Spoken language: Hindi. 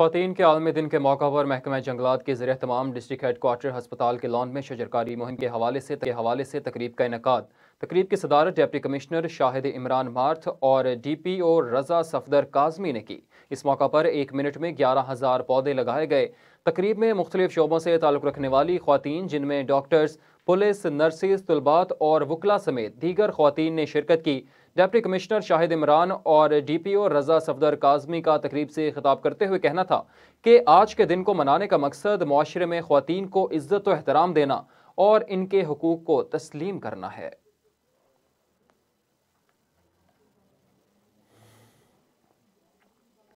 खातन के आलमी दिन के मौका पर महकमा जंगलात के जरिए तमाम डिस्ट्रिक्ट हेडकोार्टर हस्पताल के लॉन में शजरकारी मुहिम के हवाले से के हवाले से तकरीब का इनका तकरीब की सदारत डिप्टी कमिश्नर शाहिद इमरान मार्थ और D P O Raza Safdar Kazmi ने की इस मौका पर एक मिनट में ग्यारह हज़ार पौधे लगाए गए तकरीब में मुख्तलिफ शोबों से ताल्लुक़ रखने वाली खातन जिनमें डॉक्टर्स पुलिस नर्सिस तलबात और वकला समेत दीगर खातन ने शिरकत की डेप्टी कमिश्नर शाहिद इमरान और डीपीओ रजा सफदर काजमी का तकरीब से खिताब करते हुए कहना था कि आज के दिन को मनाने का मकसद माशरे में खुतिन को इज़्ज़त व अहतराम देना और इनके हकूक़ को तस्लीम करना है